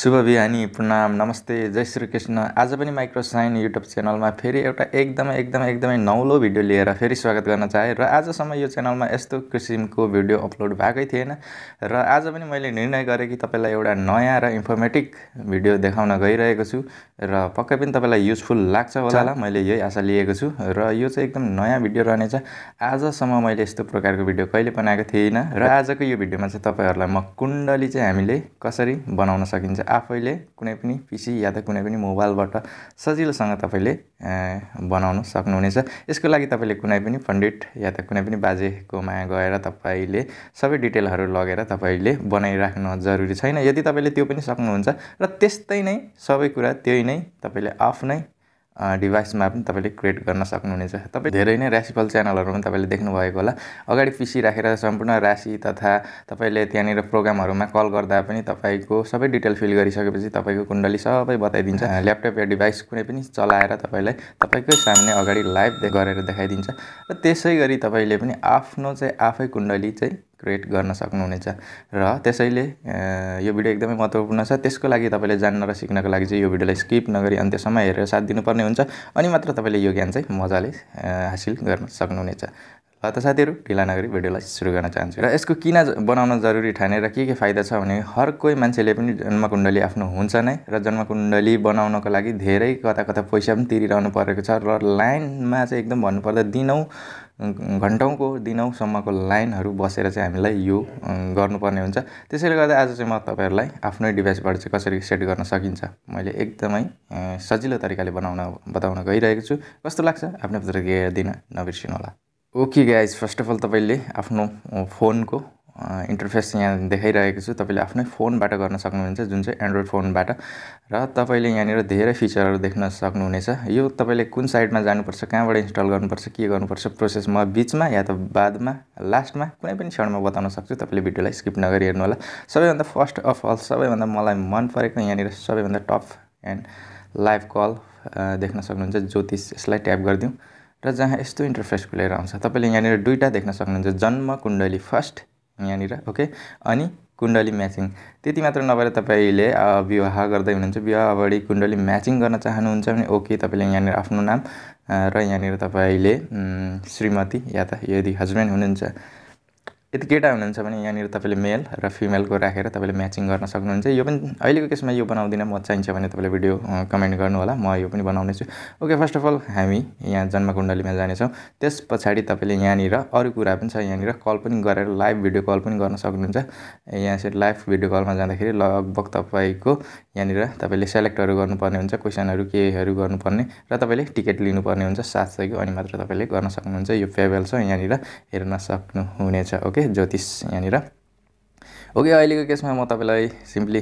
शुभ बिहानी प्रणाम नमस्ते जय श्री कृष्ण आज पनि माइक्रो साइन युट्युब च्यानलमा फेरि एउटा एकदमै एकदमै एकदमै नौलो भिडियो लिएर फेरि स्वागत गर्न चाहेँ र आजसम्म यो च्यानलमा यस्तो किसिमको भिडियो अपलोड भएकै थिएन र आज पनि मैले निर्णय गरेँ कि तपाईँलाई एउटा नयाँ र इन्फर्मेटिक भिडियो देखाउन गइरहेको छु र पक्कै पनि तपाईँलाई युजफुल लाग्छ होला मैले यही आशा लिएको छु र यो चाहिँ एकदम नयाँ भिडियो रहनेछ आजसम्म मैले यस्तो प्रकारको भिडियो कहिले बनाएको थिइनँ र आजको यो भिडियोमा चाहिँ तपाईँहरूलाई म कुण्डली चाहिँ हामीले कसरी बनाउन सकिन्छ आफैले कुनै पनि पिसी या त कुनै पनि मोबाइलबाट सजिलोसँग तपाईँले बनाउन सक्नुहुनेछ यसको लागि तपाईँले कुनै पनि पण्डित या त कुनै पनि बाजेकोमा गएर तपाईँले सबै डिटेलहरू लगेर तपाईँले बनाइराख्नु जरुरी छैन यदि तपाईँले त्यो पनि सक्नुहुन्छ र त्यस्तै नै सबै कुरा त्यही नै तपाईँले आफ्नै डिभाइसमा पनि तपाईँले क्रिएट गर्न सक्नुहुनेछ तपाईँ धेरै नै राशिफल च्यानलहरू पनि तपाईँले देख्नुभएको होला अगाडि पिसी राखेर सम्पूर्ण राशि तथा तपाईँले त्यहाँनिर प्रोग्रामहरूमा कल गर्दा पनि तपाईँको सबै डिटेल फिल गरिसकेपछि तपाईँको कुण्डली सबै बताइदिन्छ ल्यापटप या डिभाइस कुनै पनि चलाएर तपाईँलाई तपाईँकै सामने अगाडि लाइभ गरेर देखाइदिन्छ र त्यसै गरी तपाईँले पनि आफ्नो चाहिँ आफै कुण्डली चाहिँ क्रिएट गर्न सक्नुहुनेछ र त्यसैले यो भिडियो एकदमै महत्त्वपूर्ण छ त्यसको लागि तपाईँले जान्न र सिक्नको लागि चाहिँ यो भिडियोलाई स्किप नगरी अन्त्यसम्म हेरेर साथ दिनुपर्ने हुन्छ अनि मात्र तपाईँले यो ज्ञान चाहिँ मजाले हासिल गर्न सक्नुहुनेछ ल त साथीहरू ढिला नगरी भिडियोलाई सुरु गर्न चाहन्छु र यसको किन बनाउन जरुरी ठाने र के के फाइदा छ भने हर कोही मान्छेले पनि जन्मकुण्डली आफ्नो हुन्छ नै र जन्मकुण्डली बनाउनको लागि धेरै कता कता पैसा पनि तिरिरहनु परेको छ र लाइनमा चाहिँ एकदम भन्नुपर्दा दिनौँ घन्टौँको दिनौँसम्मको लाइनहरू बसेर चाहिँ हामीलाई यो गर्नुपर्ने हुन्छ त्यसैले गर्दा आज चाहिँ म तपाईँहरूलाई आफ्नै डिभाइसबाट चाहिँ कसरी सेट गर्न सकिन्छ मैले एकदमै सजिलो तरिकाले बनाउन बताउन गइरहेको छु कस्तो लाग्छ आफ्नै प्रतिक्रिया दिन नबिर्सिनु होला okay guys first of all तपाईँले आफ्नो फोनको इन्टरफेस यहाँ देखाइरहेको छु तपाईँले आफ्नै फोनबाट गर्न सक्नुहुन्छ जुन चाहिँ एन्ड्रोइड फोनबाट र तपाईँले यहाँनिर धेरै फिचरहरू देख्न सक्नुहुनेछ यो तपाईँले कुन साइडमा जानुपर्छ कहाँबाट इन्स्टल गर्नुपर्छ के गर्नुपर्छ प्रोसेस म बिचमा या त बादमा लास्टमा कुनै पनि क्षणमा बताउन सक्छु तपाईँले भिडियोलाई स्किप नगरी हेर्नु होला सबैभन्दा फर्स्ट अफ अल सबैभन्दा मलाई मन परेको यहाँनिर सबैभन्दा टप एन्ड लाइभ कल देख्न सक्नुहुन्छ ज्योतिष यसलाई ट्याप गरिदिउँ र जहाँ यस्तो इन्टरफेस खुलेर आउँछ तपाईँले यहाँनिर दुईवटा देख्न सक्नुहुन्छ जन्म कुण्डली फर्स्ट यहाँनिर ओके अनि कुण्डली म्याचिङ त्यति मात्र नभएर तपाईँले विवाह गर्दै हुनुहुन्छ विवाह अगाडि कुण्डली म्याचिङ गर्न चाहनुहुन्छ भने ओके तपाईँले यहाँनिर आफ्नो नाम र यहाँनिर तपाईँले श्रीमती या त यदि हस्बेन्ड हुनुहुन्छ यति केटा हुनुहुन्छ भने यहाँनिर तपाईँले मेल र फिमेलको राखेर तपाईँले म्याचिङ गर्न सक्नुहुन्छ यो पनि अहिलेको केसमा यो बनाउँदिनँ म चाहिन्छ भने तपाईँले भिडियो कमेन्ट गर्नु होला म यो पनि बनाउनेछु ओके फर्स्ट अफ अल हामी यहाँ जन्मकुण्डलीमा जानेछौँ त्यस पछाडि तपाईँले यहाँनिर अरू कुरा पनि छ यहाँनिर कल पनि गरेर लाइभ भिडियो कल पनि गर्न सक्नुहुन्छ यहाँ लाइभ भिडियो कलमा जाँदाखेरि लगभग तपाईँको यहाँनिर तपाईँले सेलेक्टहरू गर्नुपर्ने हुन्छ क्वेसनहरू केहरू गर्नुपर्ने र तपाईँले टिकट लिनुपर्ने हुन्छ सात सयको अनि मात्र तपाईँले गर्न सक्नुहुन्छ यो फेभेल छ यहाँनिर हेर्न सक्नुहुनेछ ओके ज्योतिष यहाँनिर ओके अहिलेको केसमा म तपाईँलाई सिम्पली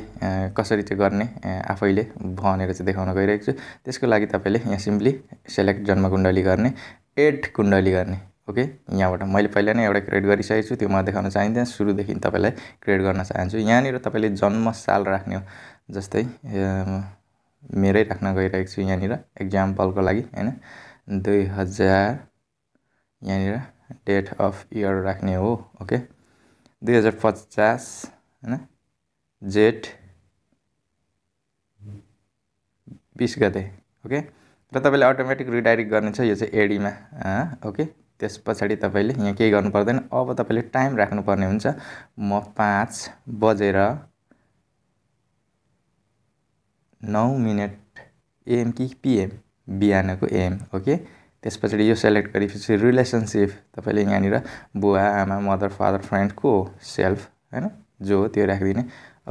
कसरी चाहिँ गर्ने आफैले भनेर चाहिँ देखाउन गइरहेको छु त्यसको लागि तपाईँले यहाँ सिम्पली सेलेक्ट जन्मकुण्डली गर्ने एट कुण्डली गर्ने ओके यहाँबाट मैले पहिला नै एउटा क्रिएट गरिसकेको छु त्यो म देखाउन चाहिँदैन सुरुदेखि तपाईँलाई क्रिएट गर्न चाहन्छु यहाँनिर तपाईँले जन्म साल राख्ने जस्तै मेरै राख्न गइरहेको छु यहाँनिर एक्जाम्पलको लागि होइन दुई हजार यहाँनिर डेट अफ इयर राख्ने हो ओके दुई हजार पचास होइन जेठ बिस गते ओके र तपाईँले अटोमेटिक रिडाइरेक्ट गर्नेछ यो चाहिँ एडीमा ओके त्यस पछाडि तपाईँले यहाँ केही गर्नु पर्दैन अब तपाईँले टाइम राख्नुपर्ने हुन्छ म पाँच बजेर नौ मिनट एएम कि पिएम बिहानको एएम ओके त्यस पछाडि यो सेलेक्ट गरेपछि रिलेसनसिप तपाईँले यहाँनिर बुवा आमा मदर फादर फ्रेन्ड को सेल्फ होइन जो हो त्यो राखिदिने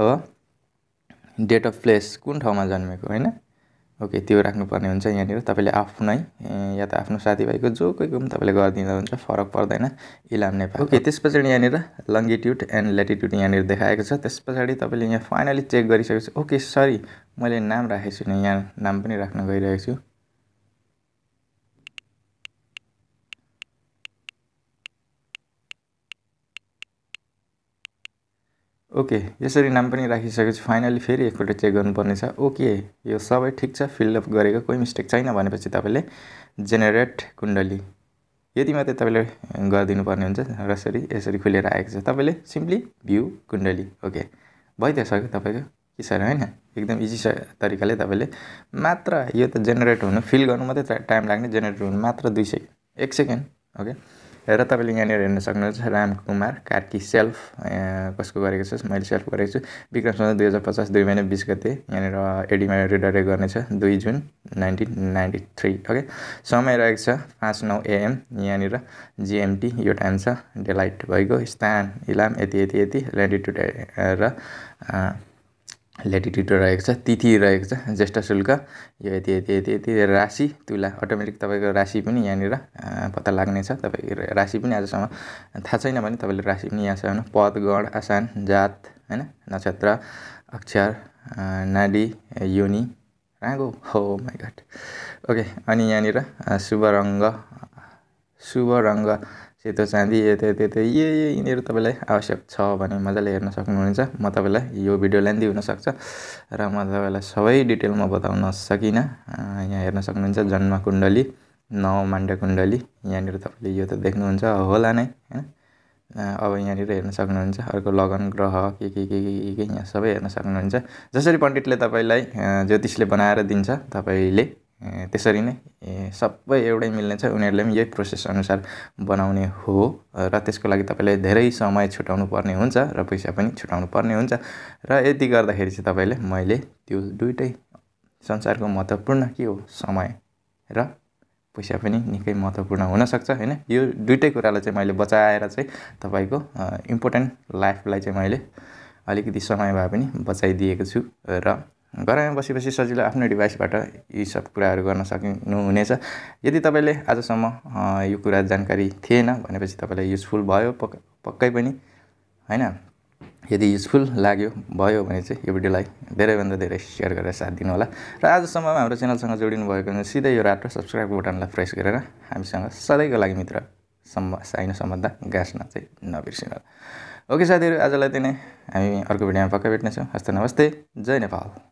अब डेट अफ प्लेस कुन ठाउँमा जन्मेको होइन ओके त्यो राख्नुपर्ने हुन्छ यहाँनिर तपाईँले आफ्नै या त आफ्नो साथीभाइको जो कोही पनि तपाईँले गरिदिँदा हुन्छ फरक पर्दैन इलाम नेपाल ओके त्यस पछाडि यहाँनिर लङ्गिट्युड एन्ड ल्याटिट्युड यहाँनिर देखाएको छ त्यस पछाडि तपाईँले यहाँ फाइनली चेक गरिसकेपछि ओके सरी मैले नाम राखेको छुइनँ यहाँ नाम पनि राख्न गइरहेको छु ओके यसरी नाम पनि राखिसकेपछि फाइनली फेरि एकपल्ट चेक गर्नुपर्नेछ ओके यो सबै ठिक छ फिलअप गरेको कोही मिस्टेक छैन भनेपछि तपाईँले जेनेरेट कुण्डली यति मात्रै तपाईँले गरिदिनुपर्ने हुन्छ र यसरी यसरी खुलेर आएको छ तपाईँले सिम्पली भ्यू कुण्डली ओके भइदियो सक्यो तपाईँको कि साह्रो होइन एकदम इजी तरिकाले तपाईँले मात्र यो त जेनेरेट हुनु फिल गर्नु मात्रै टाइम लाग्ने जेनेरेट हुनु मात्र दुई सेकेन्ड एक सेकेन्ड ओके र तपाईँले यहाँनिर हेर्न सक्नुहुन्छ रामकुमार कार्की सेल्फ कसको गरेको छ मैले सेल्फ गरेको छु विक्रम सम्झ दुई हजार पचास दुई महिना बिस गते यहाँनिर एडिमा रिडाइरेक्ट गर्नेछ दुई June nineteen ninety three okay समय रहेको छ पाँच नौ एएम यहाँनिर जिएमटी यो टाइम छ डेलाइट भइगयो स्थान इलाम यति यति यति ल्याटिट्युड र ल्याटिट्युड रहेको छ तिथि रहेको छ ज्येष्ठ शुल्क यो यति यति यति यति राशि तुला अटोमेटिक तपाईँको राशि पनि यहाँनिर पत्ता लाग्नेछ तपाईँ राशि पनि आजसम्म थाहा छैन भने तपाईँले राशि पनि यहाँसम्म पद गण आसान जात होइन नक्षत्र अक्षर नाडी योनि राँगो हो माइ घाट ओके अनि यहाँनिर शुभ रङ्ग शुभ रङ्ग सेतो चाँदी यता यता यता ये यिनीहरू तपाईँलाई आवश्यक छ भने मजाले हेर्न सक्नुहुनेछ म तपाईँलाई यो भिडियोलाई पनि दिनसक्छ र म तपाईँलाई सबै डिटेलमा बताउन सकिनँ यहाँ हेर्न सक्नुहुन्छ जन्म कुण्डली नव माण्ड कुण्डली यहाँनिर तपाईँले यो त देख्नुहुन्छ होला नै होइन अब यहाँनिर हेर्न सक्नुहुन्छ अर्को लगन ग्रह के के के के के यहाँ सबै हेर्न सक्नुहुन्छ जसरी पण्डितले तपाईँलाई ज्योतिषले बनाएर दिन्छ तपाईँले त्यसरी नै सबै एउटै मिल्ने छ उनीहरूले पनि यही प्रोसेस अनुसार बनाउने हो र त्यसको लागि तपाईँले धेरै समय छुट्याउनु पर्ने हुन्छ र पैसा पनि छुट्याउनु पर्ने हुन्छ र यति गर्दाखेरि चाहिँ तपाईँले मैले त्यो दुइटै संसारको महत्त्वपूर्ण के हो समय र पैसा पनि निकै महत्त्वपूर्ण हुनसक्छ होइन यो दुइटै कुरालाई चाहिँ मैले बचाएर चाहिँ तपाईँको इम्पोर्टेन्ट लाइफलाई चाहिँ मैले अलिकति समय भए पनि बचाइदिएको छु र घरमा बसेपछि सजिलो आफ्नो डिभाइसबाट यी सब कुराहरू गर्न हुनेछ यदि तपाईँले आजसम्म यो कुरा जानकारी थिएन भनेपछि तपाईँलाई युजफुल भयो पक् पक्कै पनि होइन यदि युजफुल लाग्यो भयो भने चाहिँ यो भिडियोलाई धेरैभन्दा धेरै सेयर गरेर साथ दिनुहोला र आजसम्म हाम्रो च्यानलसँग जोडिनु भएको भने सिधै यो रातो सब्सक्राइब बटनलाई प्रेस गरेर हामीसँग सधैँको लागि मित्र सम्म साइन सम्बन्ध गाँस्न चाहिँ नबिर्सिनु होला ओके साथीहरू आजलाई त्यही नै हामी अर्को भिडियोमा पक्कै भेट्नेछौँ हस्त नमस्ते जय नेपाल